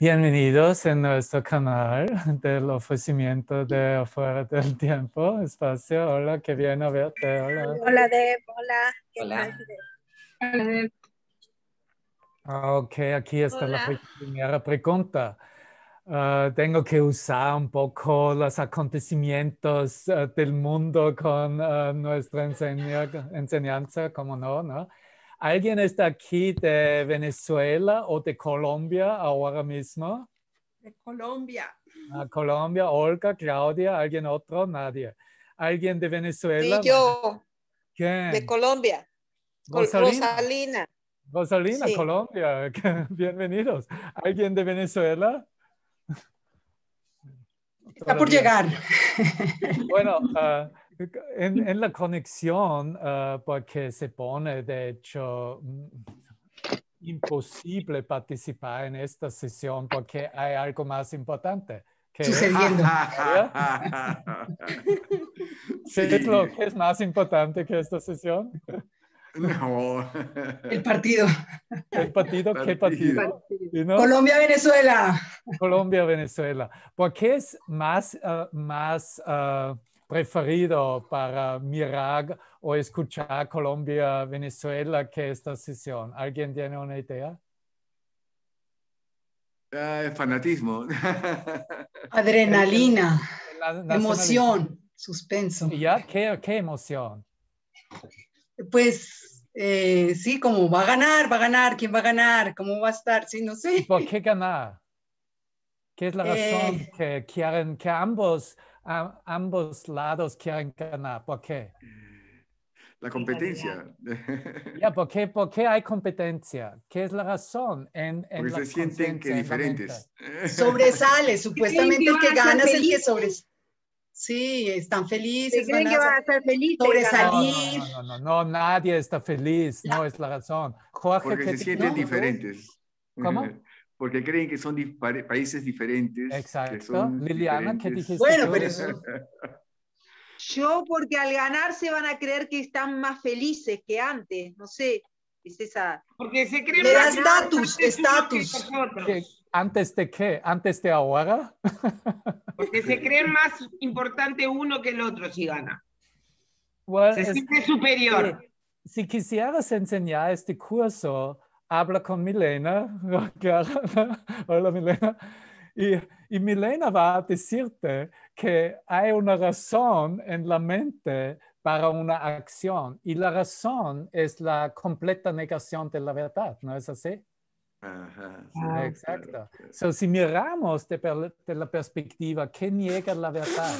Bienvenidos en nuestro canal del ofrecimiento de afuera del tiempo, espacio. Hola, qué bien verte. Hola. Hola, Deb. Hola. Hola. Ah, ok, aquí está la primera pregunta. Ah, tengo que usar un poco los acontecimientos ah, del mundo con nuestra enseñanza, como no, ¿no? ¿Alguien está aquí de Venezuela o de Colombia ahora mismo? De Colombia. Ah, Colombia, Olga, Claudia, ¿alguien otro? Nadie. ¿Alguien de Venezuela? yo. ¿Quién? De Colombia. Rosalina. Rosalina, Colombia. Bienvenidos. ¿Alguien de Venezuela? Está por llegar. Bueno, ah, en, la conexión, ah, porque se pone, de hecho, mm, imposible participar en esta sesión porque hay algo más importante. Que ¿Qué es lo que es más importante que esta sesión? No. El partido. ¿El partido? ¿Qué partido? colombia Colombia-Venezuela. Colombia-Venezuela. Porque es más, ah, más ah, preferido para mirar o escuchar Colombia, Venezuela que esta sesión? ¿Alguien tiene una idea? fanatismo. Adrenalina. emoción. Suspenso. ¿Ya? ¿Qué, emoción? Pues eh, sí, como va a ganar, va a ganar, quién va a ganar, cómo va a estar, sí, no sé. ¿Por qué ganar? ¿Qué es la eh, razón que quieren que ambos ambos lados quieren ganar. ¿Por qué? La competencia. Ya, ¿por, qué, hay competencia? ¿Qué es la razón? En, en Porque se sienten que diferentes. Sobresale, supuestamente el que gana es el que sobresale. Sí, están felices. ¿Creen que a No no, no, no, nadie está feliz, no es la razón. Porque se sienten diferentes. ¿Cómo? porque creen que son países diferentes. Exacto. Liliana, ¿qué Bueno, pero Yo, porque al ganar se van a creer que están más felices que antes, no sé, es esa... Porque se creen Le da estatus, estatus. ¿Antes de qué? ¿Antes de ahora? porque se creen más importante uno que el otro si gana. se siente superior. Eh, si quisieras enseñar este curso, habla con Milena, hola Milena, y, Milena va a decirte que hay una razón en la mente para una acción y la razón es la completa negación de la verdad, ¿no es así? Ajá, exacto. si miramos de, la perspectiva que niega la verdad,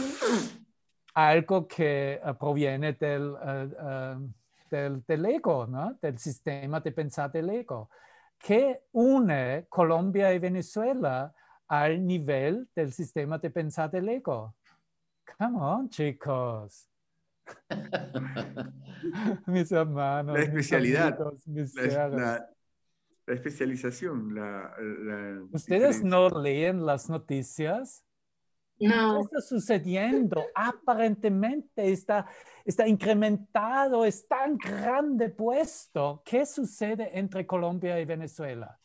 algo que eh, proviene del... Eh, eh, del, del ego, ¿no? del sistema de pensar del ego, que une Colombia y Venezuela al nivel del sistema de pensar del ego. Come on, chicos. mis hermanos. La especialidad. la, especialización. ¿Ustedes no leen las noticias? No. está sucediendo. Aparentemente está, está incrementado, es tan grande puesto. ¿Qué sucede entre Colombia y Venezuela?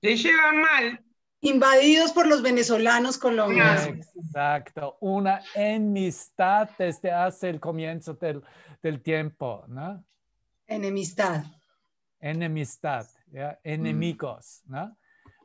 Se llevan mal. Invadidos por los venezolanos colombianos. Exacto, una enemistad desde hace el comienzo del, tiempo, ¿no? Enemistad. Enemistad, ¿ya? enemigos, ¿no?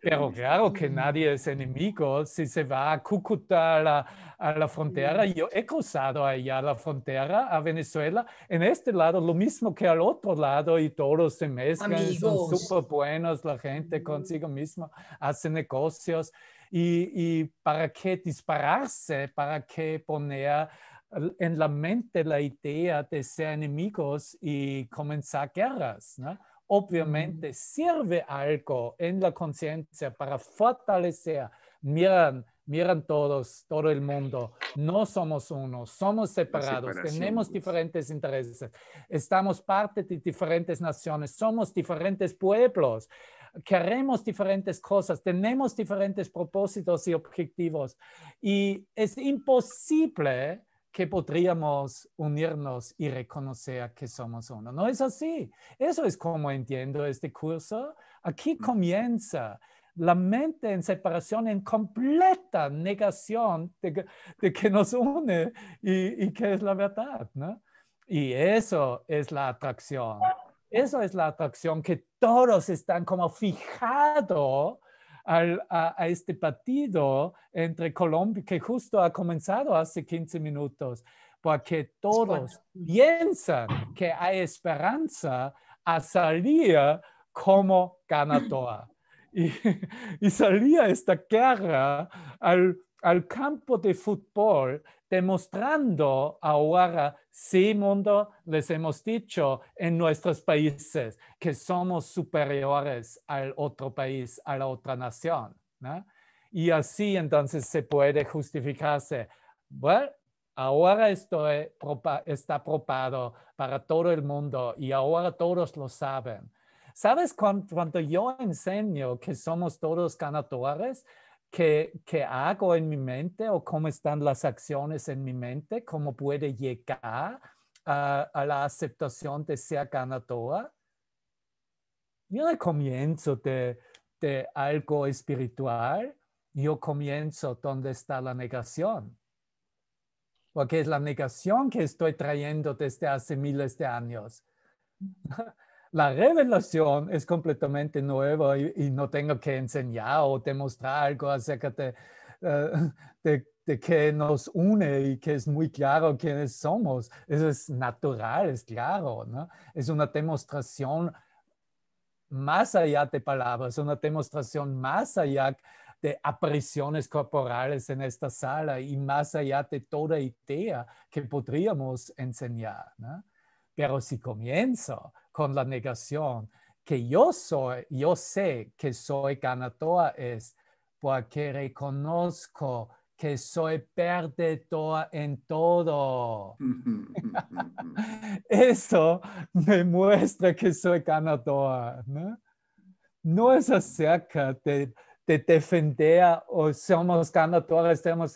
Pero claro que nadie es enemigo. Si se va a Cúcuta, a la, frontera, yo he cruzado allá la frontera a Venezuela, en este lado lo mismo que al otro lado y todos se mezclan, son súper buenos, la gente consigo misma hace negocios. Y, para qué dispararse, para qué poner en la mente la idea de ser enemigos y comenzar guerras. ¿no? obviamente sirve algo en la conciencia para fortalecer. Miran, miran todos, todo el mundo, no somos uno, somos separados, tenemos diferentes intereses, estamos parte de diferentes naciones, somos diferentes pueblos, queremos diferentes cosas, tenemos diferentes propósitos y objetivos. Y es imposible que podríamos unirnos y reconocer que somos uno. No es así. Eso es como entiendo este curso. Aquí mm. comienza la mente en separación, en completa negación de, que, nos une y, que es la verdad. ¿no? Y eso es la atracción. Eso es la atracción que todos están como fijados al, a, este partido entre Colombia, que justo ha comenzado hace 15 minutos, porque todos piensan que hay esperanza a salir como ganador. Y, salía esta guerra al, al campo de fútbol demostrando ahora Sí, mundo, les hemos dicho en nuestros países que somos superiores al otro país, a la otra nación. Y así entonces se puede justificarse. Bueno, ahora esto está propado para todo el mundo y ahora todos lo saben. ¿Sabes cuando yo enseño que somos todos ganadores? que, que hago en mi mente o cómo están las acciones en mi mente, cómo puede llegar a, la aceptación de ser ganador? Yo no comienzo de, de algo espiritual, yo comienzo donde está la negación. Porque es la negación que estoy trayendo desde hace miles de años. la revelación es completamente nueva y, no tengo que enseñar o demostrar algo acerca de, eh, que nos une y que es muy claro quiénes somos. Eso es natural, es claro, ¿no? Es una demostración más allá de palabras, una demostración más allá de apariciones corporales en esta sala y más allá de toda idea que podríamos enseñar. ¿no? Pero si comienzo con la negación, que yo soy, yo sé que soy ganador es porque reconozco que soy perdedor en todo. Eso me muestra que soy ganador. no es acerca de de defender o somos ganadores, tenemos,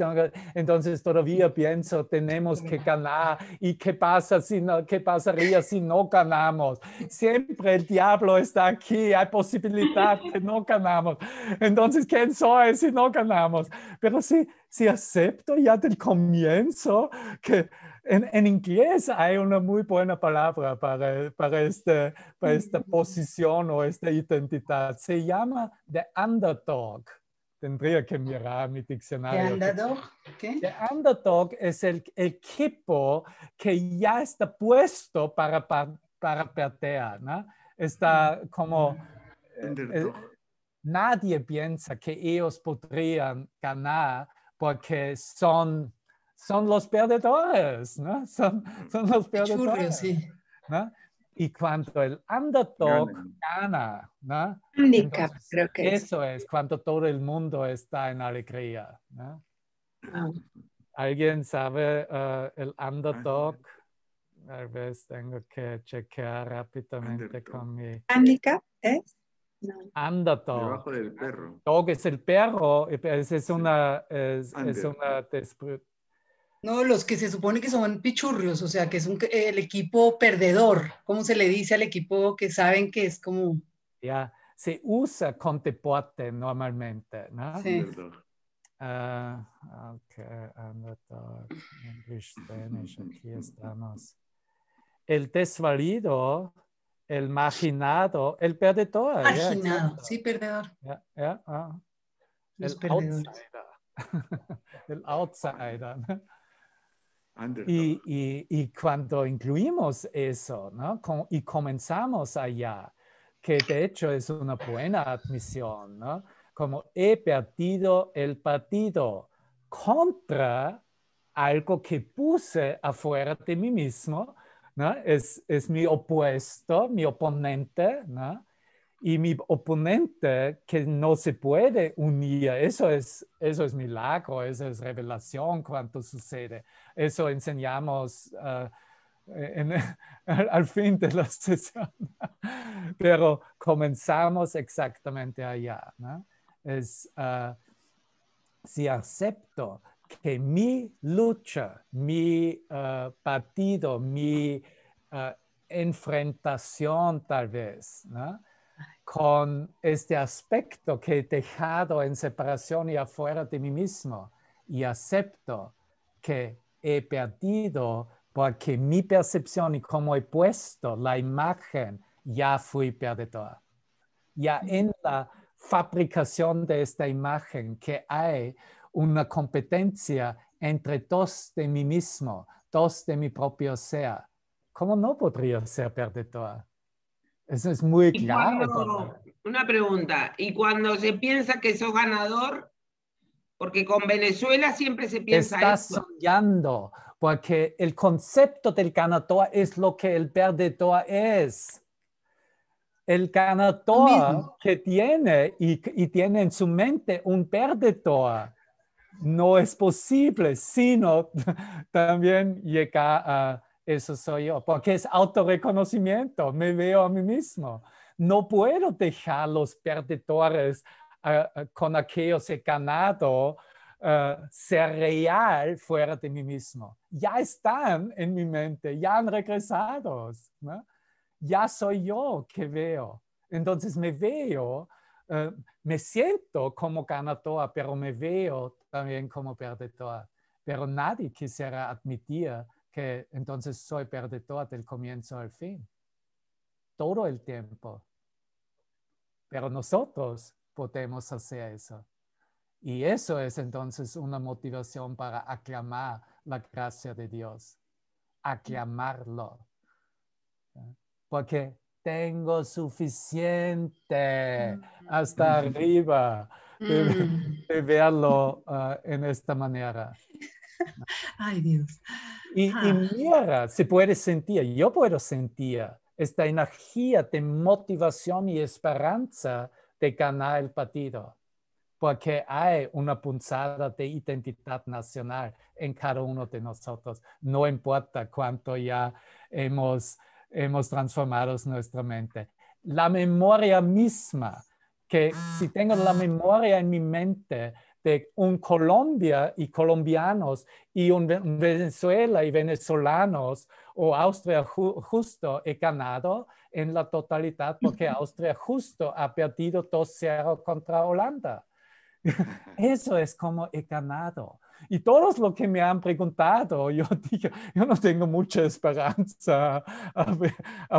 entonces todavía pienso, tenemos que ganar y qué pasa si no, qué pasaría si no ganamos. Siempre el diablo está aquí, hay posibilidad que no ganamos. Entonces, ¿quién soy si no ganamos? Pero si, si acepto ya del comienzo que en, inglés hay una muy buena palabra para, para, este, para esta mm. posición o esta identidad. Se llama the underdog. Tendría que mirar mi diccionario. ¿The underdog? The underdog es el equipo que ya está puesto para, para, perder. ¿no? Está mm. como... Eh, eh, nadie piensa que ellos podrían ganar porque son son los perdedores, ¿no? Son, mm. son los perdedores. sí. ¿no? Y cuando el underdog gana, ¿no? Handicap, creo que Eso es. cuando todo el mundo está en alegría, ¿no? Ah. ¿Alguien sabe eh, el underdog? Tal vez tengo que chequear rápidamente con mi... ¿Handicap es? No. Underdog. Debajo del perro. Dog es el perro, pues, es, es una, es, es una ¿no? Los que se supone que son pichurrios, o sea, que es un, el equipo perdedor, ¿cómo se le dice al equipo que saben que es como... se usa con deporte normalmente, ¿no? Sí. Uh, okay, underdog, English, Spanish, aquí estamos. El desvalido, el marginado, el perdedor. Marginado, sí, perdedor. Yeah, yeah, El outsider. el outsider. Y, y, y, cuando incluimos eso ¿no? y comenzamos allá, que de hecho es una buena admisión, ¿no? como he perdido el partido contra algo que puse afuera de mí mismo, ¿no? es, es mi opuesto, mi oponente, ¿no? y mi oponente que no se puede unir. Eso es, eso es milagro, eso es revelación cuando sucede. Eso enseñamos ah, eh, al fin de la sesión. Pero comenzamos exactamente allá. Ah, si acepto que mi lucha, mi ah, partido, mi enfrentación tal vez, con este aspecto que he dejado en separación y afuera de mí mismo y acepto que he perdido porque mi percepción y cómo he puesto la imagen ya fui perdedor. Ya en la fabricación de esta imagen que hay una competencia entre dos de mí mismo, dos de mi propio ser. ¿Cómo no podría ser perdedor? Eso es muy claro. una pregunta, y cuando se piensa que sos ganador, porque con Venezuela siempre se piensa Estás soñando, porque el concepto del ganador es lo que el perdedor es. El ganador que tiene y, y tiene en su mente un perdedor no es posible, sino también llegar a eso soy yo, porque es autorreconocimiento, me veo a mí mismo. No puedo dejar los perdedores ah, ah, con aquellos he ganado ah, ser real fuera de mí mismo. Ya están en mi mente, ya han regresado, ya soy yo que veo. Entonces me veo, eh, me siento como ganador, pero me veo también como perdedor. Pero nadie quisiera admitir que entonces soy perdedor del comienzo al fin, todo el tiempo. Pero nosotros podemos hacer eso. Y eso es entonces una motivación para aclamar la gracia de Dios, aclamarlo. Porque tengo suficiente mm. hasta arriba de, mm. verlo ah, en esta manera. Ay Dios. Y, mira, se puede sentir, yo puedo sentir esta energía de motivación y esperanza de ganar el partido, porque hay una punzada de identidad nacional en cada uno de nosotros, no importa cuánto ya hemos, hemos transformado nuestra mente. La memoria misma, que si tengo la memoria en mi mente, de un Colombia y colombianos y un Venezuela y venezolanos o Austria justo he ganado en la totalidad porque Austria justo ha perdido 2-0 contra Holanda. Eso es como he ganado. Y todos los que me han preguntado, yo digo, yo no tengo mucha esperanza a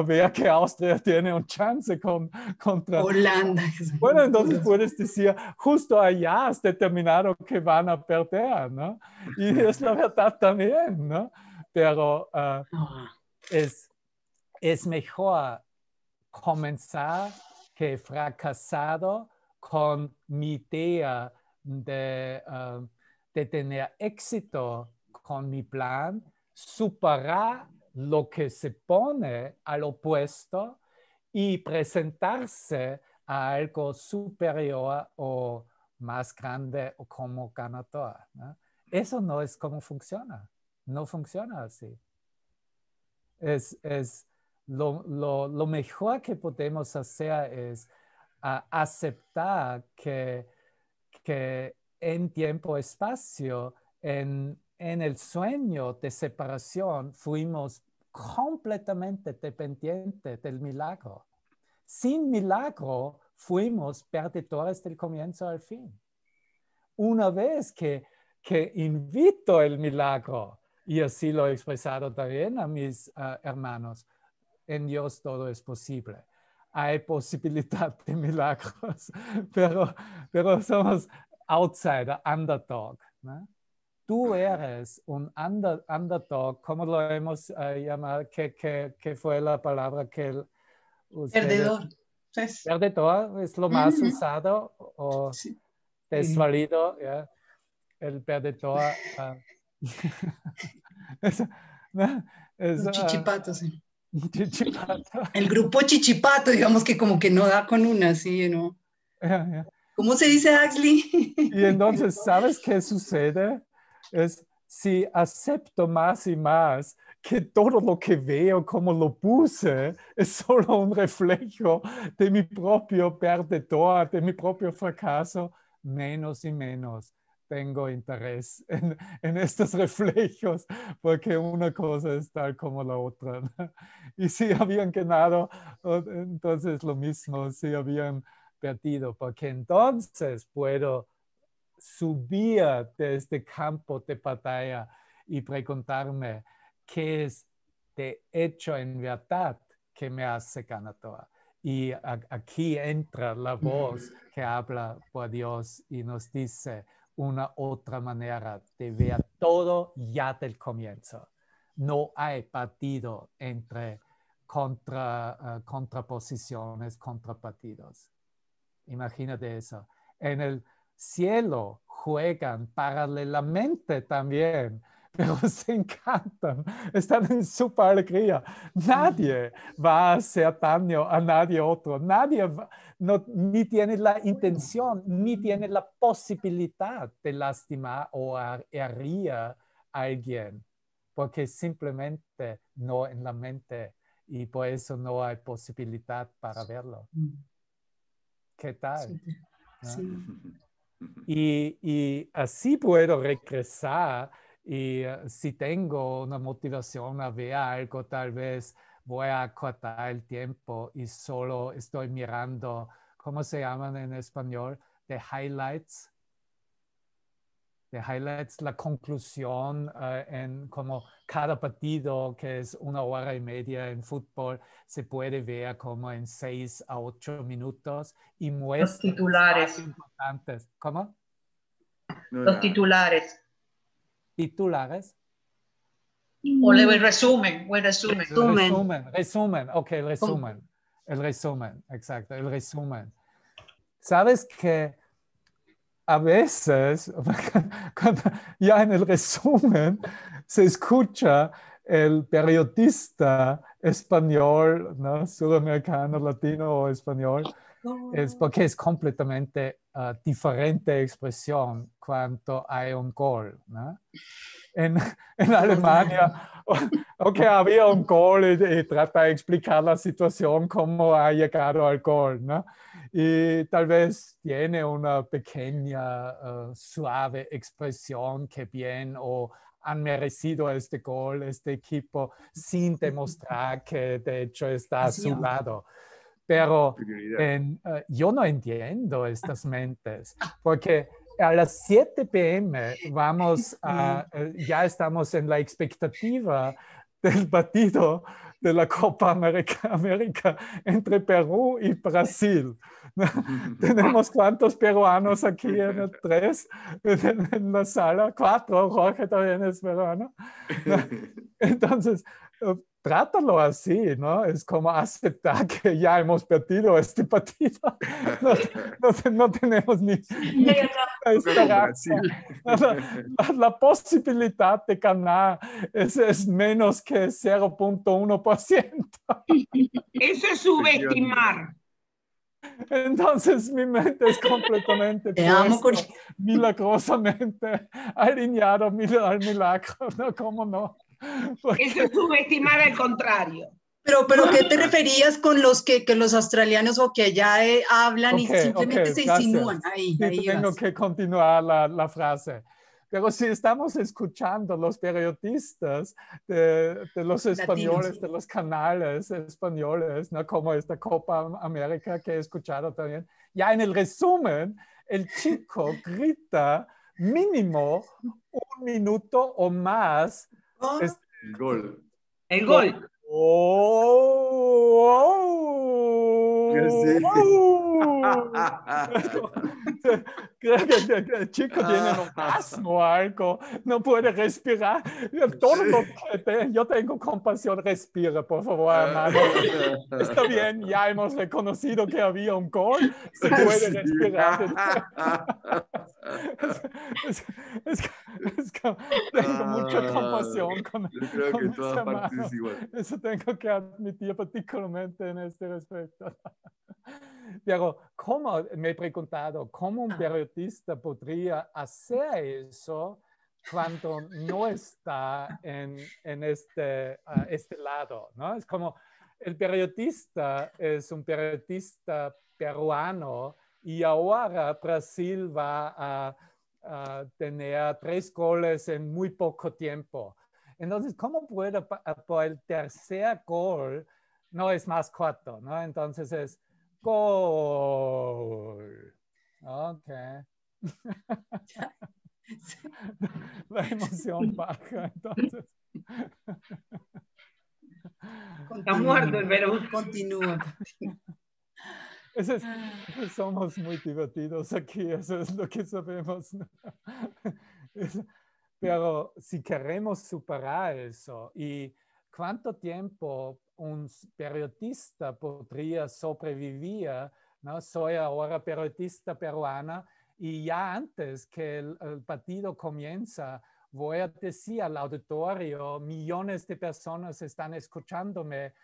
ver, que Austria tiene un chance con, contra Holanda. Bueno, entonces puedes decir, justo allá has determinado que van a perder, ¿no? Y es la verdad también, ¿no? Pero ah, ah. es, es mejor comenzar que fracasado con mi idea de ah, de tener éxito con mi plan superar lo que se pone al opuesto y presentarse a algo superior o más grande o como ganador. Eso no es como funciona. No funciona así. Es, lo, mejor que podemos hacer es aceptar que, que en tiempo-espacio, en, el sueño de separación, fuimos completamente dependientes del milagro. Sin milagro, fuimos perdedores del comienzo al fin. Una vez que, invito el milagro, y así lo he expresado también a mis eh, hermanos, en Dios todo es posible. Hay posibilidad de milagros, pero, pero somos Outsider, Underdog. ¿no? Tú eres un under, underdog, ¿cómo lo hemos eh, llamado? ¿Qué, fue la palabra que él usó? Perdedor. Pues. perdedor es lo más usado o desvalido, el perdedor. Ah. Un ah. chichipato, sí. Chichipato. El grupo chichipato, digamos que como que no da con una, sí, ¿no? ¿Cómo se dice Axley? Y entonces, ¿sabes qué sucede? Es si acepto más y más que todo lo que veo como lo puse es solo un reflejo de mi propio perdedor, de mi propio fracaso, menos y menos tengo interés en, en, estos reflejos, porque una cosa es tal como la otra. Y si habían ganado, entonces lo mismo, si habían porque entonces puedo subir de este campo de batalla y preguntarme qué es de hecho en verdad que me hace ganador. Y aquí entra la voz que habla por Dios y nos dice una otra manera de ver todo ya del comienzo. No hay partido entre eh, contraposiciones, contrapartidos. Imagínate eso. En el cielo juegan paralelamente también, pero se encantan, están en su alegría. Nadie va a hacer daño a nadie otro, nadie no, ni tiene la intención, ni tiene la posibilidad de lastimar o herir a alguien, porque simplemente no en la mente y por eso no hay posibilidad para verlo. Mm. ¿Qué tal? Y, así puedo regresar y eh, si tengo una motivación a ver algo, tal vez voy a cortar el tiempo y solo estoy mirando, ¿cómo se llaman en español? The highlights de highlights, la conclusión eh, en como cada partido, que es una hora y media en fútbol, se puede ver como en seis a ocho minutos y muestra los titulares importantes. ¿Cómo? Los titulares. ¿Titulares? O el resumen, el resumen. Resumen, resumen, resumen. ok, el resumen. El resumen, exacto, el resumen. ¿Sabes que a veces, cuando ya en el resumen, se escucha el periodista español, ¿no? sudamericano, latino o español, es oh. porque es completamente ah, diferente expresión cuando hay un gol. ¿no? en, Alemania o, había un gol y, trata de explicar la situación, cómo ha llegado al gol, Y tal vez tiene una pequeña, eh, suave expresión que bien o han merecido este gol, este equipo, sin demostrar que de hecho está a su lado. Pero eh, yo no entiendo estas mentes, porque a las 7 pm vamos a, eh, ya estamos en la expectativa del partido de la Copa América, América entre Perú y Brasil. Tenemos cuántos peruanos aquí en en, en, la sala, cuatro, Jorge también es peruano. Entonces, eh, trátalo así, ¿no? Es como aceptar que ya hemos perdido este partido. No, tenemos ni, La, posibilidad de ganar es, menos que 0.1%. Eso es subestimar. Entonces mi mente es completamente milagrosamente alineado al milagro, ¿no? ¿Cómo no? Es subestimar al contrario. Pero, pero ¿qué te referías con los que, que los australianos o que ya eh, hablan y simplemente se insinúan? Ahí, tengo que continuar la, frase. Pero si estamos escuchando los periodistas de, los españoles, de los canales españoles, ¿no? como esta Copa América que he escuchado también, ya en el resumen, el chico grita mínimo un minuto o más el gol. El gol. Oh, oh, oh. Creo que el chico ah. tiene un asmo algo, no puede respirar. yo tengo compasión, respira, por favor, Está bien, ya hemos reconocido que había un gol, se puede respirar. es, es, tengo mucha ah, compasión con, yo creo Eso tengo que admitir particularmente en este respecto. Pero, ¿cómo, me he preguntado, cómo un periodista podría hacer eso cuando no está en, en este, este lado? ¿no? Es como, el periodista es un periodista peruano y ahora Brasil va a, tener tres goles en muy poco tiempo. Entonces, ¿cómo puede por el tercer gol no es más cuatro, ¿no? Entonces es gol. Ok. La emoción baja, entonces. Está muerto el Continúa. Ah. somos muy divertidos aquí, eso es lo que sabemos. Pero si queremos superar eso y cuánto tiempo un periodista podría sobrevivir, ¿no? Soy ahora periodista peruana y ya antes que el, el partido comienza, voy a decir al auditorio, millones de personas están escuchándome.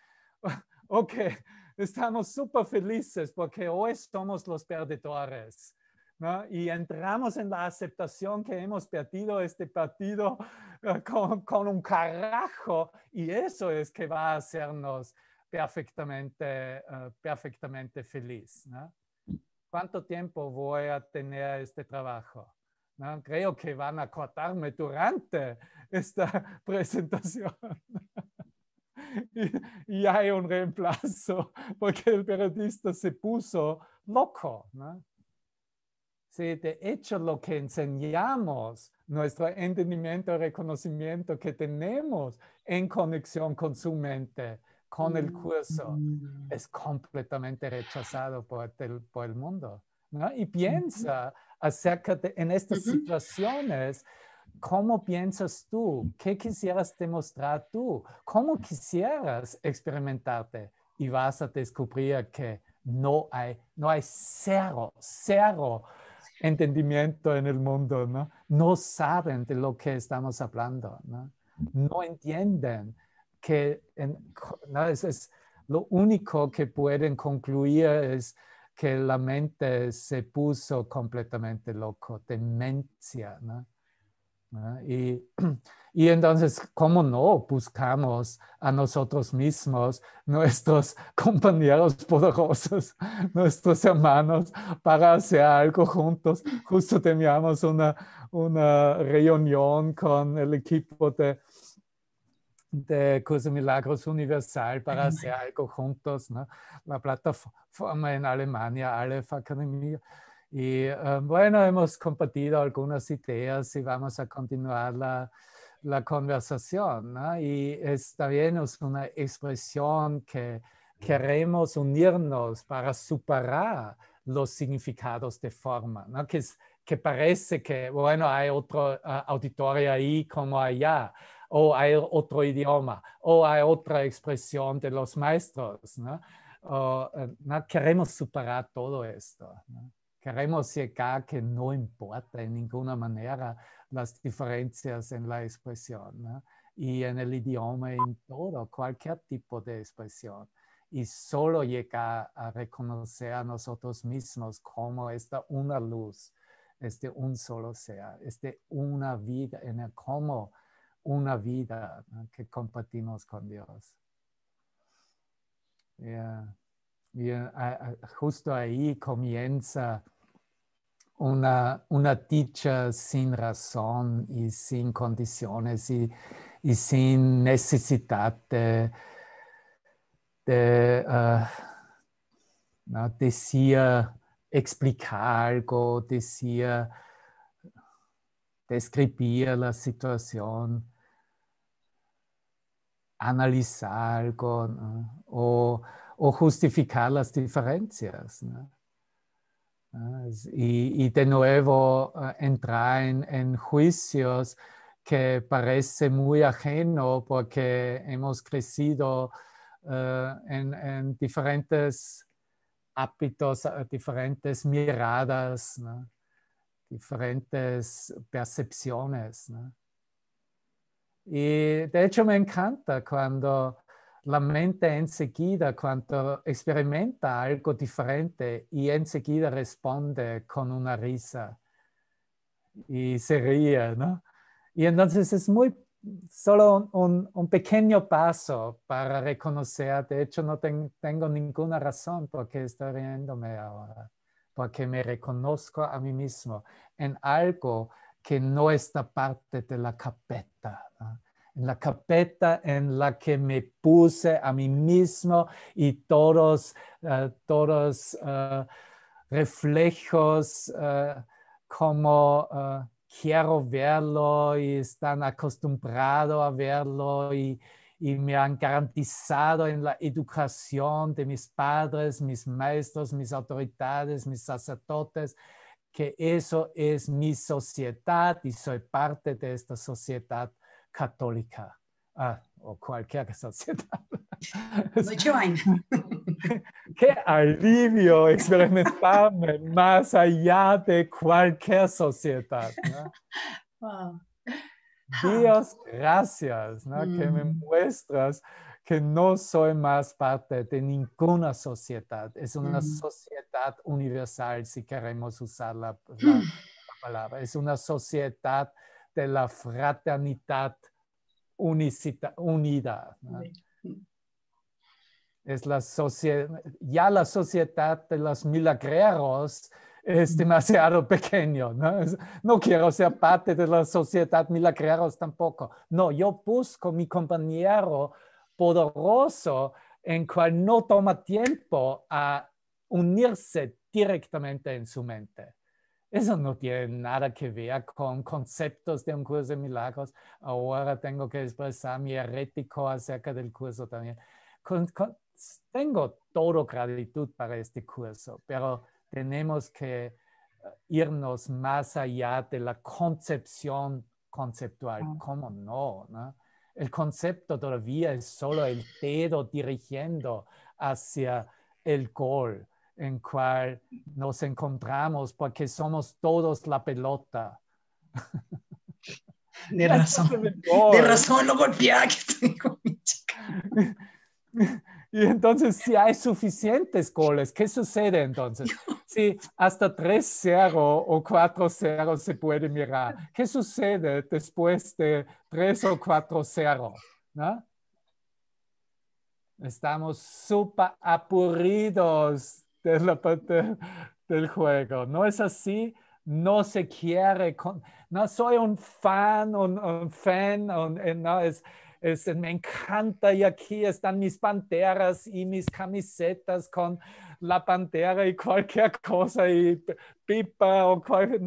Ok, estamos súper felices porque hoy somos los perdedores. ¿no? Y entramos en la aceptación que hemos perdido este partido eh, con, un carajo y eso es que va a hacernos perfectamente, eh, perfectamente feliz. ¿no? ¿Cuánto tiempo voy a tener este trabajo? Creo que van a cortarme durante esta presentación y, hay un reemplazo porque el periodista se puso loco. ¿no? de hecho lo que enseñamos, nuestro entendimiento, reconocimiento que tenemos en conexión con su mente, con el curso, mm. es completamente rechazado por el, por el mundo. ¿no? Y piensa acerca de en estas situaciones ¿Cómo piensas tú? ¿Qué quisieras demostrar tú? ¿Cómo quisieras experimentarte? Y vas a descubrir que no hay, no hay cero, cero entendimiento en el mundo, ¿no? No saben de lo que estamos hablando, ¿no? No entienden que no, es, lo único que pueden concluir es que la mente se puso completamente loco, demencia, ¿no? Y, y, entonces, ¿cómo no buscamos a nosotros mismos, nuestros compañeros poderosos, nuestros hermanos, para hacer algo juntos? Justo teníamos una, reunión con el equipo de, de Milagros Universal para hacer algo juntos, la plataforma en Alemania, Aleph Academia. Y ah, bueno, hemos compartido algunas ideas y vamos a continuar la, conversación. ¿no? Y está bien, es una expresión que queremos unirnos para superar los significados de forma, ¿no? que, parece que, bueno, hay otro ah, auditorio ahí como allá, o hay otro idioma, o hay otra expresión de los maestros. Eh, queremos superar todo esto. Queremos llegar que no importa en ninguna manera las diferencias en la expresión y en el idioma, en todo, cualquier tipo de expresión. Y solo llegar a reconocer a nosotros mismos como esta una luz, este un solo ser, este una vida, en el una vida que compartimos con Dios justo ahí comienza una, una dicha sin razón y sin condiciones y, sin necesidad de, uh, decir, explicar algo, decir, describir la situación, analizar algo o justificar las diferencias. Ah, y, de nuevo eh, entrar en, juicios que parece muy ajeno porque hemos crecido eh, en, diferentes hábitos, eh, diferentes miradas, diferentes percepciones. Y de hecho me encanta cuando la mente enseguida cuando experimenta algo diferente y enseguida responde con una risa y se ríe, ¿no? Y entonces es muy solo un, pequeño paso para reconocer, de hecho no tengo ninguna razón por qué estoy riéndome ahora, porque me reconozco a mí mismo en algo que no está parte de la capeta en la carpeta en la que me puse a mí mismo y todos, eh, todos eh, reflejos eh, como quiero verlo y están acostumbrados a verlo y, y me han garantizado en la educación de mis padres, mis maestros, mis autoridades, mis sacerdotes, que eso es mi sociedad y soy parte de esta sociedad católica ah, o cualquier sociedad. Qué alivio experimentarme más allá de cualquier sociedad. Dios, gracias, que me mm. muestras que no soy más parte de ninguna sociedad. Es una mm. sociedad universal, si queremos usar la mm. palabra. Es una sociedad de la fraternidad unida. Es la ya la sociedad de los milagreros es demasiado pequeño. ¿no? quiero ser parte de la sociedad milagreros tampoco. No, yo busco mi compañero poderoso en cual no toma tiempo a unirse directamente en su mente. Eso no tiene nada que ver con conceptos de un curso de milagros. Ahora tengo que expresar mi herético acerca del curso también. tengo todo gratitud para este curso, pero tenemos que eh, irnos más allá de la concepción conceptual. Ah. ¿Cómo no? no? El concepto todavía es solo el dedo dirigiendo hacia el gol en cual nos encontramos porque somos todos la pelota. De razón. De razón lo golpeé que tengo mi chica. Y entonces, si hay suficientes goles, ¿qué sucede entonces? Si hasta 3-0 o 4-0 se puede mirar, ¿qué sucede después de 3 o 4-0? ¿No? Estamos súper aburridos es la parte del juego. No es así, no se quiere, con, no soy un fan, un, fan, eh, es, me encanta y aquí están mis panteras y mis camisetas con la pantera y cualquier cosa y pipa o cualquier,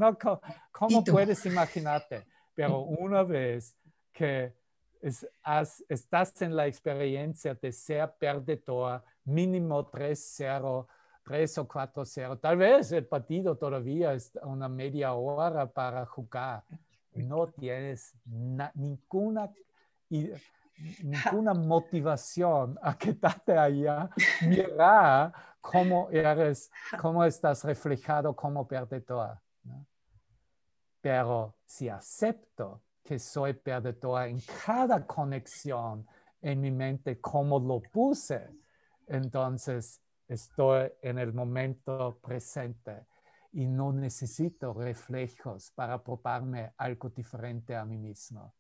¿cómo puedes imaginarte? Pero una vez que estás en la experiencia de ser perdedor, mínimo 3-0, Tres o cuatro cero. Tal vez el partido todavía es una media hora para jugar. No tienes ninguna, ninguna motivación a quedarte allá, mirar cómo eres, cómo estás reflejado como perdedor. Pero si acepto que soy perdedor en cada conexión en mi mente, como lo puse, entonces Estoy en el momento presente y no necesito reflejos para probarme algo diferente a mí mismo,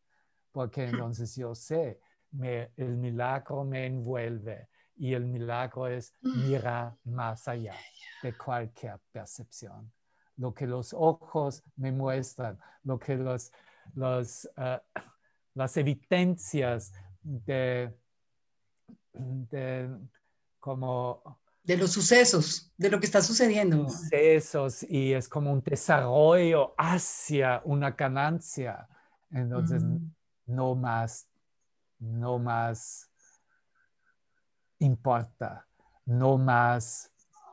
porque hmm. entonces yo sé, me, el milagro me envuelve y el milagro es hmm. mirar más allá de cualquier percepción. Lo que los ojos me muestran, lo que los, eh, las evidencias de, de como de los sucesos, de lo que está sucediendo. Sucesos y es como un desarrollo hacia una ganancia. Entonces, no más, no más importa, no más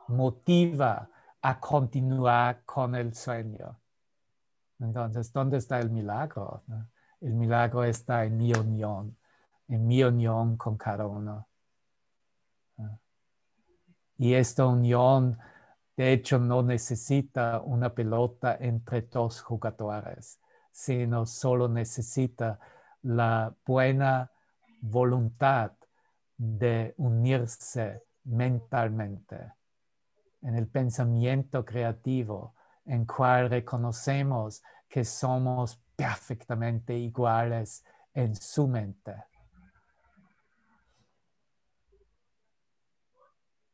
motiva a continuar con el sueño. Entonces, ¿dónde está el milagro? El milagro está en mi unión, en mi unión con cada uno. Y esta unión, de hecho, no necesita una pelota entre dos jugadores, sino solo necesita la buena voluntad de unirse mentalmente, en el pensamiento creativo, en cual reconocemos que somos perfectamente iguales en su mente.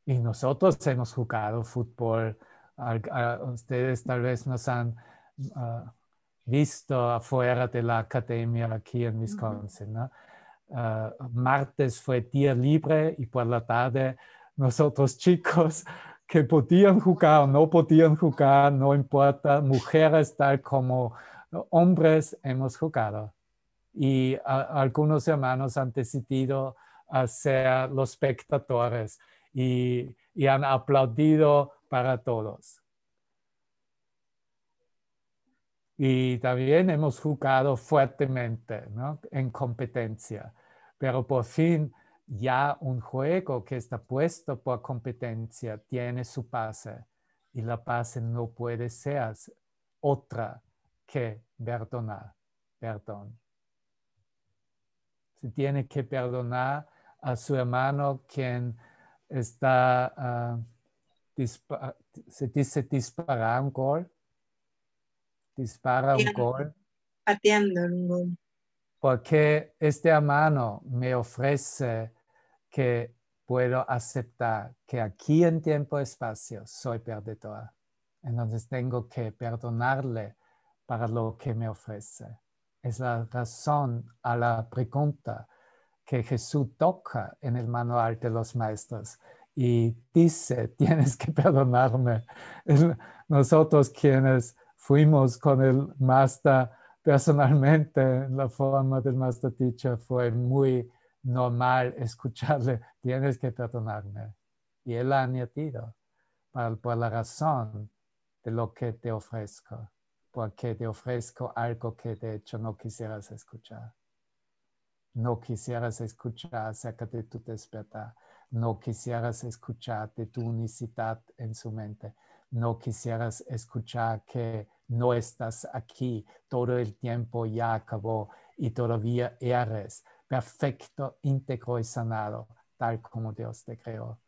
y nosotros hemos jugado fútbol. ustedes tal vez nos han ah, visto afuera de la academia aquí en Wisconsin. Ah, martes fue día libre y por la tarde nosotros chicos que podían jugar o no podían jugar, no importa, mujeres tal como hombres hemos jugado. Y algunos hermanos han decidido ser los espectadores y, han aplaudido para todos. Y también hemos jugado fuertemente en competencia, pero por fin ya un juego que está puesto por competencia tiene su paz y la paz no puede ser otra que perdonar, perdón. Se tiene que perdonar a su hermano quien está, ah, ah, se dice disparar un gol, dispara un gol. Pateando un gol. Porque este hermano me ofrece que puedo aceptar que aquí en tiempo-espacio y soy perdedora. Entonces tengo que perdonarle para lo que me ofrece. Es la razón a la pregunta que Jesús toca en el manual de los maestros y dice, tienes que perdonarme. Nosotros quienes fuimos con el master personalmente, la forma del master teacher fue muy normal escucharle, tienes que perdonarme. Y él ha añadido, por la razón de lo que te ofrezco, porque te ofrezco algo que de hecho no quisieras escuchar no quisieras escuchar acerca de tu despertar, no quisieras escuchar de tu unicidad en su mente, no quisieras escuchar que no estás aquí, todo el tiempo ya acabó y todavía eres perfecto, íntegro y sanado, tal como Dios te creó.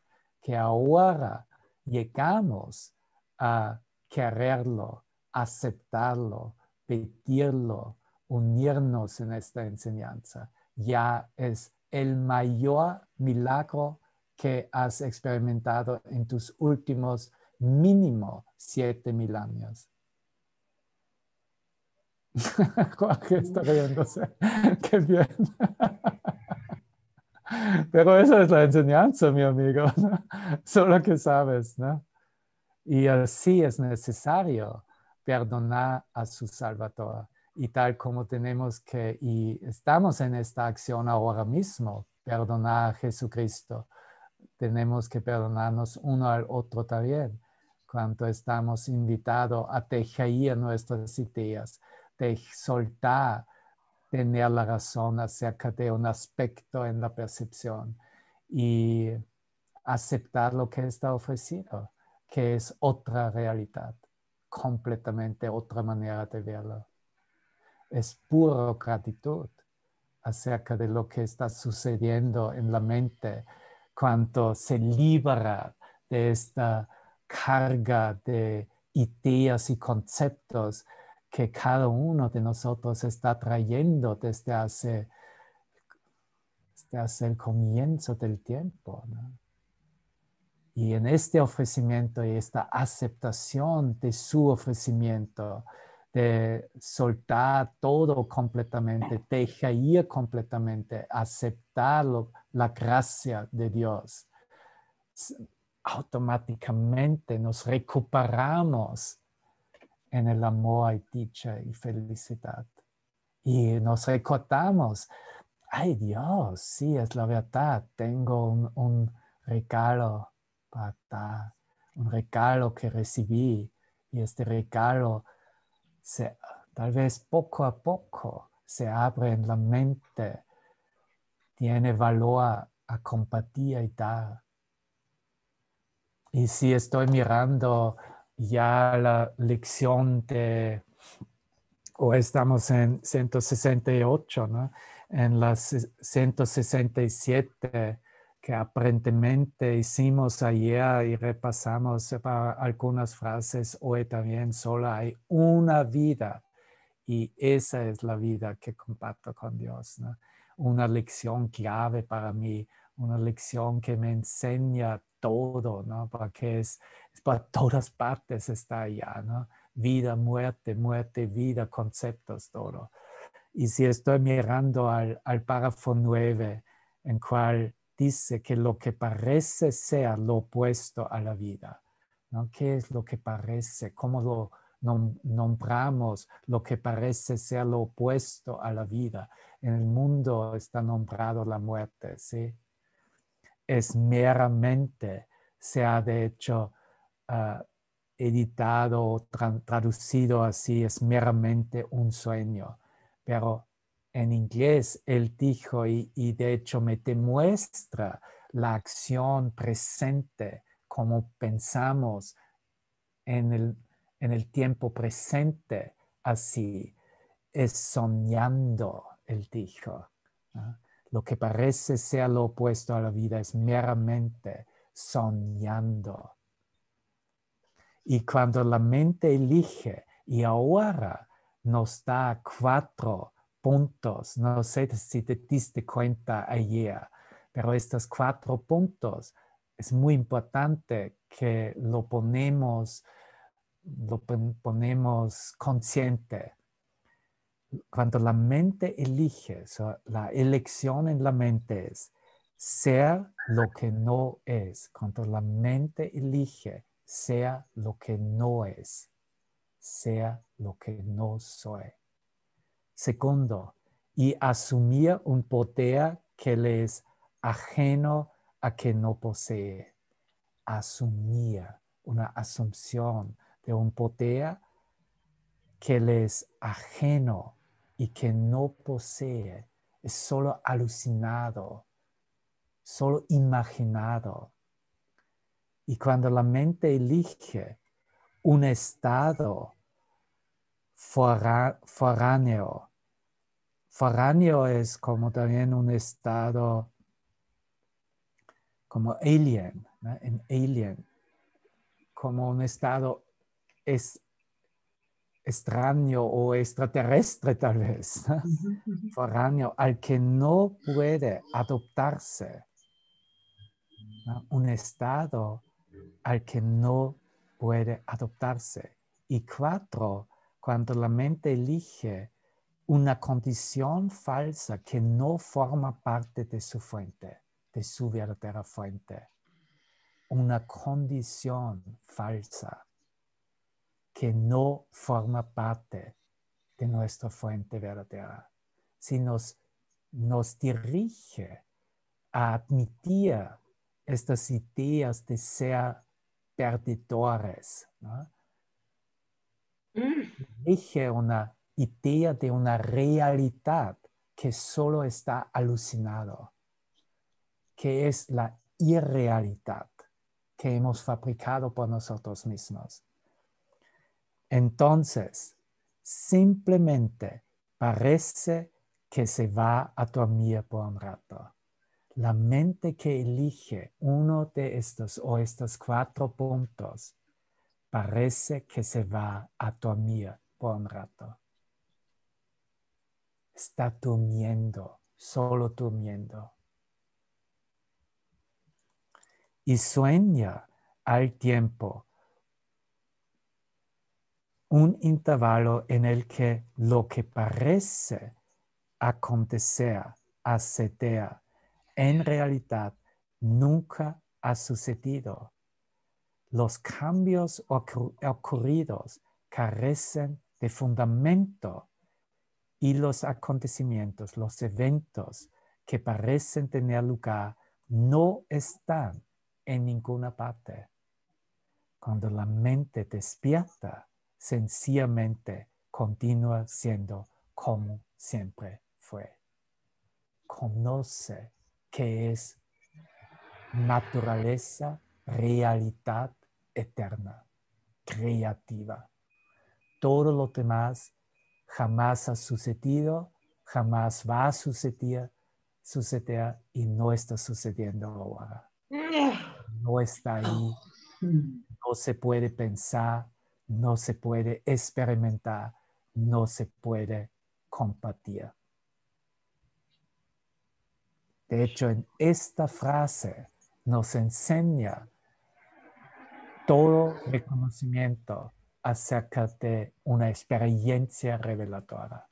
Que ahora llegamos a quererlo, aceptarlo, pedirlo, unirnos en esta enseñanza ya es el mayor milagro que has experimentado en tus últimos mínimo siete mil años. Jorge está riéndose. Qué bien. Pero esa es la enseñanza, mi amigo. Solo que sabes, ¿no? Y así es necesario perdonar a su Salvador y tal como tenemos que, y estamos en esta acción ahora mismo, perdonar a Jesucristo. Tenemos que perdonarnos uno al otro también, cuando estamos invitados a tejer nuestras ideas, de soltar, tener la razón acerca de un aspecto en la percepción y aceptar lo que está ofrecido, que es otra realidad, completamente otra manera de verlo es pura gratitud acerca de lo que está sucediendo en la mente, cuando se libera de esta carga de ideas y conceptos que cada uno de nosotros está trayendo desde hace, desde hace el comienzo del tiempo. Y en este ofrecimiento y esta aceptación de su ofrecimiento, de eh, soltar todo completamente, dejar ir completamente, aceptar la gracia de Dios, automáticamente nos recuperamos en el amor y dicha y felicidad. Y nos recordamos, ay Dios, sí, es la verdad, tengo un, regalo para un regalo que recibí y este regalo se, tal vez poco a poco se abre en la mente, tiene valor a compartir y dar. Y si estoy mirando ya la lección de, o estamos en 168, ¿no? en las 167 que aparentemente hicimos ayer y repasamos ah, algunas frases hoy también, solo hay una vida y esa es la vida que comparto con Dios. Una lección clave para mí, una lección que me enseña todo, ¿no? porque es, para todas partes está allá, ¿no? vida, muerte, muerte, vida, conceptos, todo. Y si estoy mirando al, al párrafo 9, en cual dice que lo que parece sea lo opuesto a la vida. ¿Qué es lo que parece? ¿Cómo lo nombramos? Lo que parece sea lo opuesto a la vida. En el mundo está nombrado la muerte, ¿sí? Es meramente, se ha de hecho ah, editado, o traducido así, es meramente un sueño, pero en inglés, él dijo y, de hecho me demuestra la acción presente, como pensamos en el, tiempo presente, así es soñando, él dijo. Lo que parece sea lo opuesto a la vida es meramente soñando. Y cuando la mente elige y ahora nos da cuatro puntos. No sé si te diste cuenta ayer, ah, pero estos cuatro puntos es muy importante que lo ponemos, lo ponemos consciente. Cuando la mente elige, la elección en la mente es ser lo que no es. Cuando la mente elige, sea lo que no es, sea lo que no soy. Segundo, y asumir un poder que les ajeno a que no posee. Asumir, una asunción de un poder que les ajeno y que no posee. Es solo alucinado, solo imaginado. Y cuando la mente elige un estado foráneo, foráneo es como también un estado como alien, ¿no? alien, como un estado es extraño o extraterrestre tal vez, ¿no? foráneo, al que no puede adoptarse, un estado al que no puede adoptarse. Y cuatro, cuando la mente elige una condición falsa que no forma parte de su fuente, de su verdadera fuente. Una condición falsa que no forma parte de nuestra fuente verdadera, Si nos, nos dirige a admitir estas ideas de ser perdedores. ¿no? Mm. una idea de una realidad que solo está alucinado, que es la irrealidad que hemos fabricado por nosotros mismos. Entonces, simplemente parece que se va a dormir por un rato. La mente que elige uno de estos o estos cuatro puntos parece que se va a dormir por un rato está durmiendo, solo durmiendo. Y sueña al tiempo un intervalo en el que lo que parece acontecer, acceder, en realidad nunca ha sucedido. Los cambios ocurridos carecen de fundamento y los acontecimientos, los eventos que parecen tener lugar no están en ninguna parte. Cuando la mente despierta, sencillamente continúa siendo como siempre fue. Conoce que es naturaleza, realidad eterna, creativa. Todo lo demás jamás ha sucedido, jamás va a suceder, suceder y no está sucediendo ahora. No está ahí, no se puede pensar, no se puede experimentar, no se puede compartir. De hecho, en esta frase nos enseña todo reconocimiento acerca de una experiencia reveladora.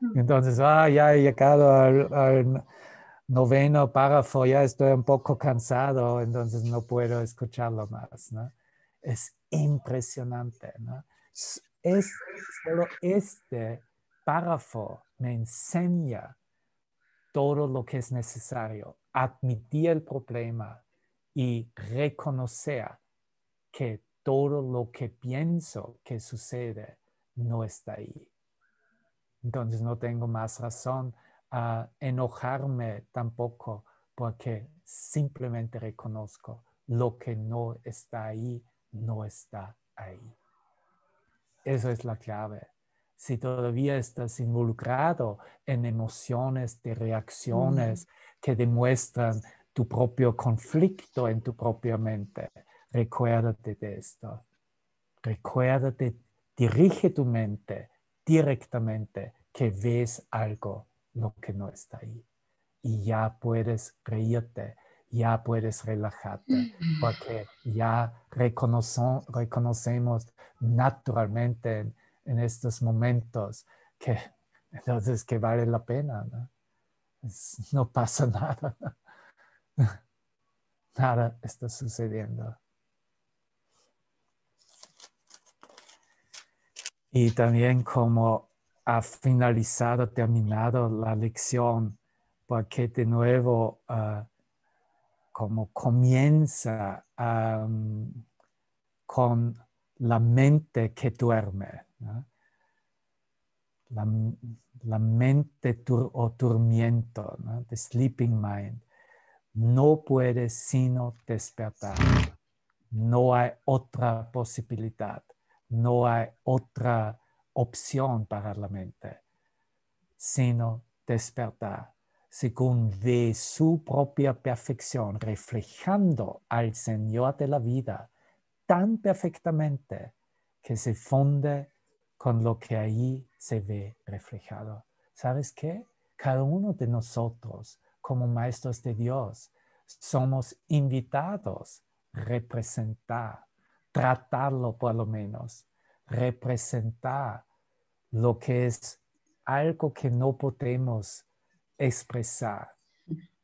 Mm. Entonces, ah, ya he llegado al, noveno párrafo, ya estoy un poco cansado, entonces no puedo escucharlo más. Es impresionante. Es, solo este párrafo me enseña todo lo que es necesario, admitir el problema y reconocer que todo lo que pienso que sucede no está ahí. Entonces no tengo más razón a enojarme tampoco porque simplemente reconozco lo que no está ahí, no está ahí. Eso es la clave. Si todavía estás involucrado en emociones de reacciones mm. que demuestran tu propio conflicto en tu propia mente, Recuérdate de esto. Recuérdate, dirige tu mente directamente que ves algo, lo que no está ahí. Y ya puedes reírte, ya puedes relajarte, mm. porque ya reconocemos naturalmente en, estos momentos que entonces que vale la pena, no, no pasa nada, nada está sucediendo. y también como ha finalizado, terminado la lección, porque de nuevo, ah, como comienza ah, con la mente que duerme. La, mente o durmiento, de the sleeping mind, no puede sino despertar. No hay otra posibilidad no hay otra opción para la mente, sino despertar según ve su propia perfección, reflejando al Señor de la vida tan perfectamente que se funde con lo que ahí se ve reflejado. ¿Sabes qué? Cada uno de nosotros, como maestros de Dios, somos invitados a representar tratarlo por lo menos, representar lo que es algo que no podemos expresar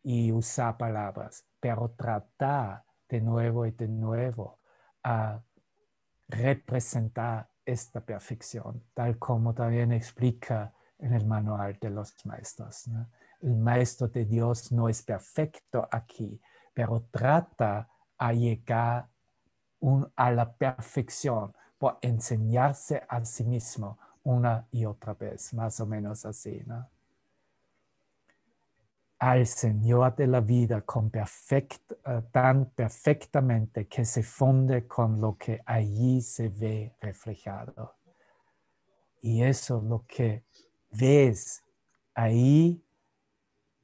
y usar palabras, pero tratar de nuevo y de nuevo a representar esta perfección, tal como también explica en el manual de los maestros. El maestro de Dios no es perfecto aquí, pero trata a llegar a la perfección por enseñarse a sí mismo una y otra vez, más o menos así, Al Señor de la vida con eh, tan perfectamente que se funde con lo que allí se ve reflejado. Y eso lo que ves ahí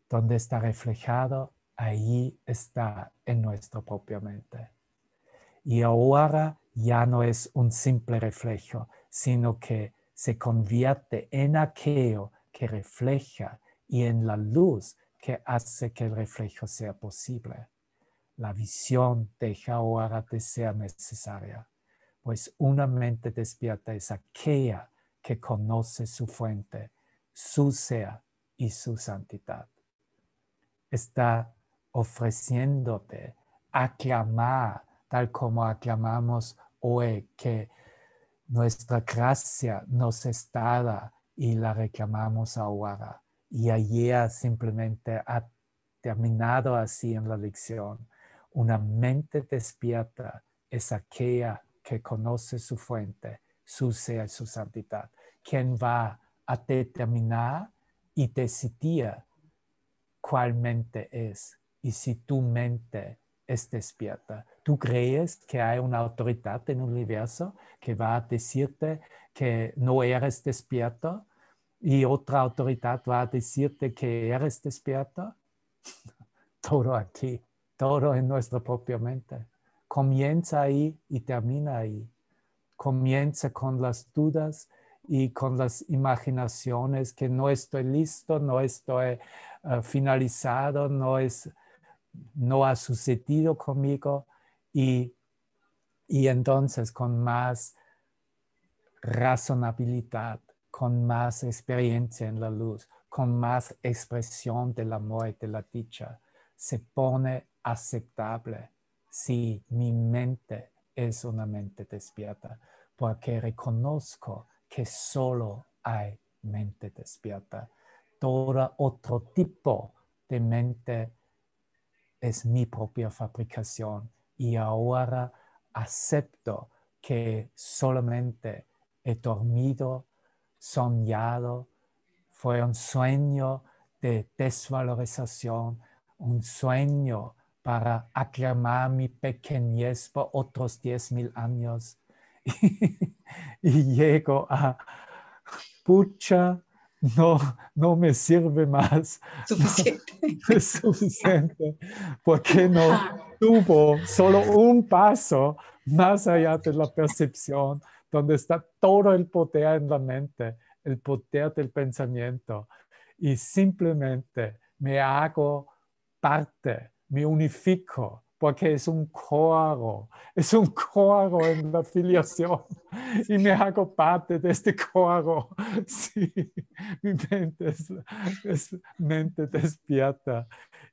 donde está reflejado, ahí está en nuestra propia mente y ahora ya no es un simple reflejo, sino que se convierte en aquello que refleja y en la luz que hace que el reflejo sea posible. La visión deja ahora de ser necesaria, pues una mente despierta es aquella que conoce su fuente, su sea y su santidad. Está ofreciéndote aclamar tal como aclamamos hoy, que nuestra gracia nos está y la reclamamos ahora. Y ayer simplemente ha terminado así en la lección. Una mente despierta es aquella que conoce su fuente, su ser, su santidad. Quien va a determinar y decidir cuál mente es. Y si tu mente es este, despierta. Tú crees que hay una autoridad en el universo que va a decirte que no eres despierto y otra autoridad va a decirte que eres despierto. Todo aquí, todo en nuestra propia mente. Comienza ahí y termina ahí. Comienza con las dudas y con las imaginaciones que no estoy listo, no estoy eh, finalizado, no es no ha sucedido conmigo y, entonces con más razonabilidad, con más experiencia en la luz, con más expresión del amor y de la dicha, se pone aceptable si mi mente es una mente despierta, porque reconozco que solo hay mente despierta. Todo otro tipo de mente es mi propia fabricación y ahora acepto que solamente he dormido, soñado, fue un sueño de desvalorización, un sueño para aclamar mi pequeñez por otros 10.000 años. y llego a, pucha, no, no me sirve más. Suficiente. suficiente, porque no tuvo solo un paso más allá de la percepción, donde está todo el poder en la mente, el poder del pensamiento. Y simplemente me hago parte, me unifico porque es un coro, es un coro en la filiación y me hago parte de este coro. Sí, mi mente es, mente despierta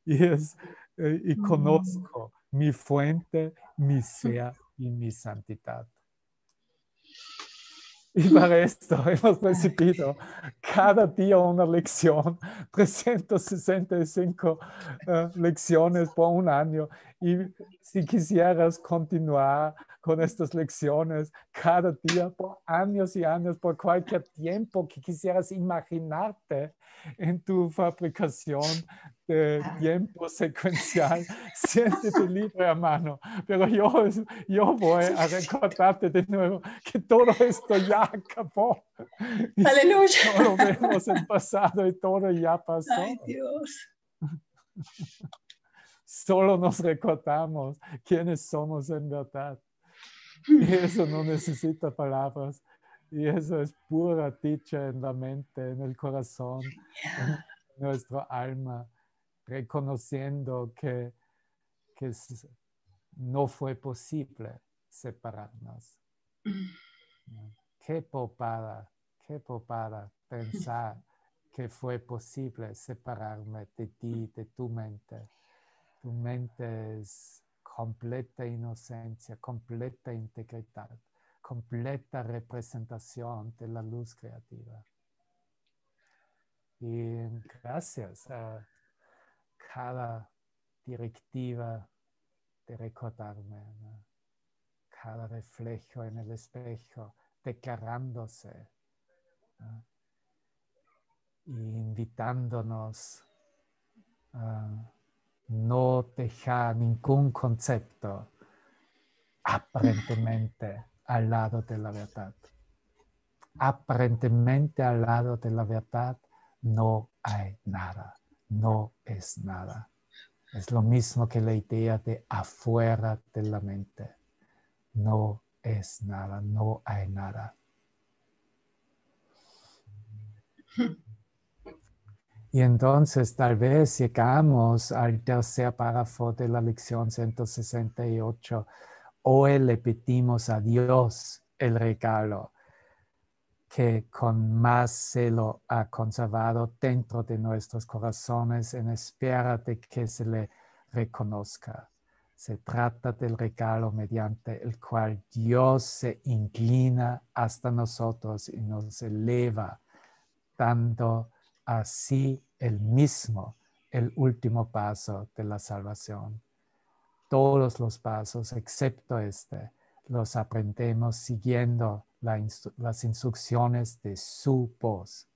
y, es, eh, y mm. conozco mi fuente, mi ser y mi santidad. Y para esto hemos recibido cada día una lección, 365 eh, lecciones por un año. Y si quisieras continuar con estas lecciones cada día por años y años, por cualquier tiempo que quisieras imaginarte en tu fabricación de ah. tiempo secuencial. Siéntete libre, hermano. Pero yo, yo voy a recordarte de nuevo que todo esto ya acabó. Aleluya. Todo vemos el pasado y todo ya pasó. Solo nos recordamos quiénes somos en verdad y eso no necesita palabras. Y eso es pura dicha en la mente, en el corazón, en nuestro alma, reconociendo que, no fue posible separarnos. Qué popada, qué popada pensar que fue posible separarme de ti, de tu mente. Tu mente es completa inocencia, completa integridad, completa representación de la luz creativa. Y gracias a cada directiva de recordarme, cada reflejo en el espejo, declarándose invitándonos a no deja ningún concepto aparentemente al lado de la verdad. Aparentemente al lado de la verdad no hay nada, no es nada. Es lo mismo que la idea de afuera de la mente. No es nada, no hay nada. Hmm. Y entonces tal vez llegamos al tercer párrafo de la lección 168. Hoy le pedimos a Dios el regalo que con más celo ha conservado dentro de nuestros corazones en espera de que se le reconozca. Se trata del regalo mediante el cual Dios se inclina hasta nosotros y nos eleva, dando así el mismo el último paso de la salvación. Todos los pasos, excepto este, los aprendemos siguiendo las instrucciones de su voz.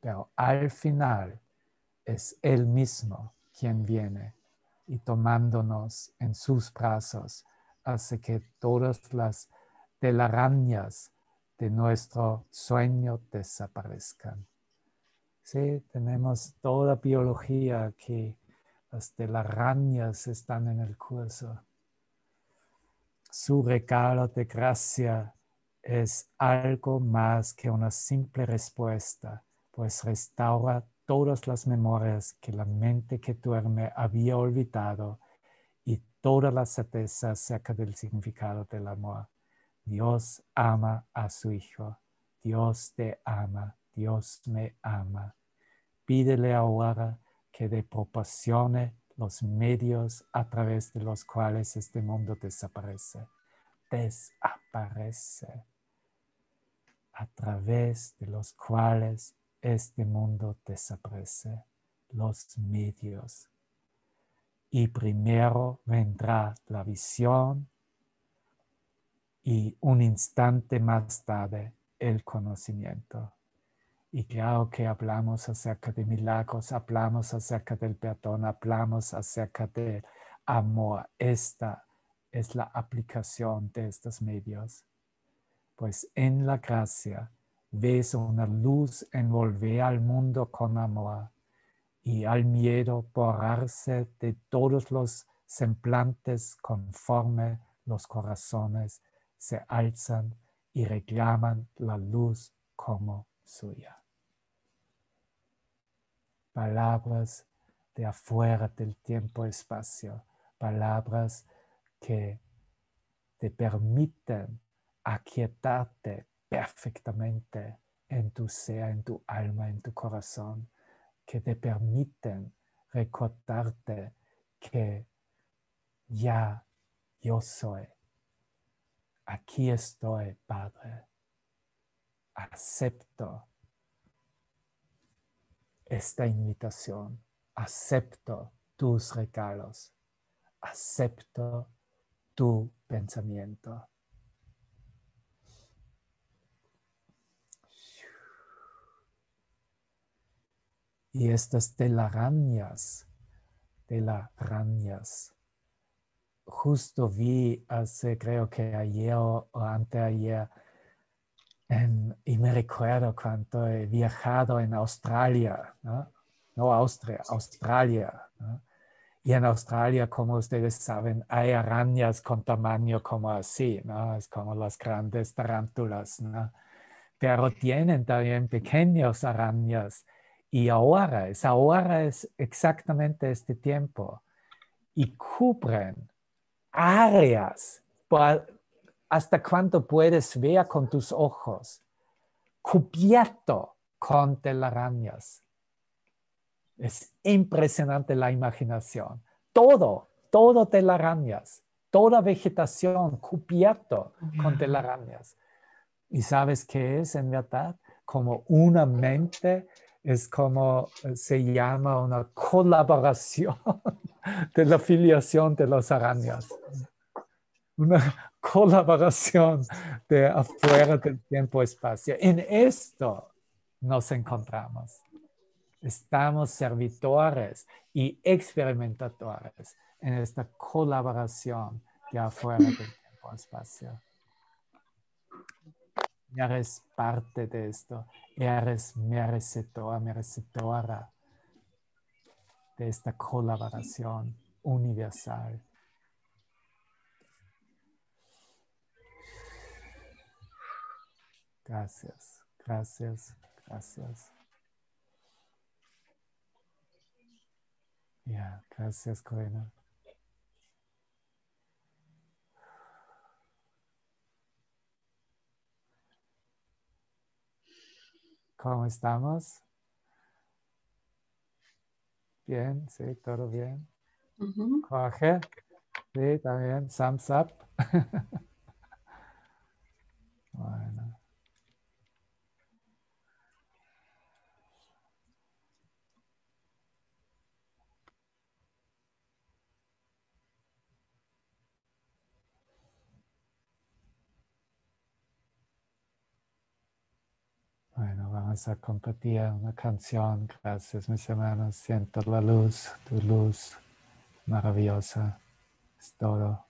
Pero al final es Él mismo quien viene y tomándonos en sus brazos hace que todas las telarañas de nuestro sueño desaparezcan. Sí, tenemos toda biología que de las rañas están en el curso. Su regalo de gracia es algo más que una simple respuesta, pues restaura todas las memorias que la mente que duerme había olvidado y toda la certeza acerca del significado del amor. Dios ama a su Hijo. Dios te ama. Dios me ama. Pídele ahora que te proporcione los medios a través de los cuales este mundo desaparece. Desaparece. A través de los cuales este mundo desaparece. Los medios. Y primero vendrá la visión y un instante más tarde el conocimiento. Y claro que ah, hablamos acerca de milagros, hablamos acerca del perdón, hablamos acerca del amor. Esta es la aplicación de estos medios. Pues en la gracia ves una luz envolver al mundo con amor y al miedo borrarse de todos los semblantes conforme los corazones se alzan y reclaman la luz como suya palabras de afuera del tiempo-espacio, y palabras que te permiten aquietarte perfectamente en tu ser, en tu alma, en tu corazón, que te permiten recordarte que ya yo soy, aquí estoy, Padre, acepto esta invitación. Acepto tus regalos. Acepto tu pensamiento. Y estas telarañas, telarañas, justo vi hace, creo que ayer o anteayer, y me recuerdo cuando he viajado en Australia, no, no Austria, Australia. Y en Australia, como ustedes saben, hay arañas con tamaño como así, ¿no? Es como las grandes tarántulas, Pero tienen también pequeñas arañas. Y ahora, es, ahora es exactamente este tiempo. Y cubren áreas hasta cuánto puedes ver con tus ojos, cubierto con telarañas. Es impresionante la imaginación. Todo, todo telarañas, toda vegetación cubierto con telarañas. ¿Y sabes qué es en verdad? Como una mente es como eh, se llama una colaboración de la filiación de las arañas una colaboración de afuera del tiempo-espacio. En esto nos encontramos. Estamos servidores y experimentadores en esta colaboración de afuera del tiempo-espacio. Eres parte de esto, eres merecedora, merecedora de esta colaboración universal. Gracias, gracias, gracias. Ya, gracias, Corina. ¿Cómo estamos? Bien, sí, todo bien. Jorge, sí, también, thumbs up. bueno. a compartir una canción. Gracias, mis hermanos. Siento la luz, tu luz maravillosa. Es todo.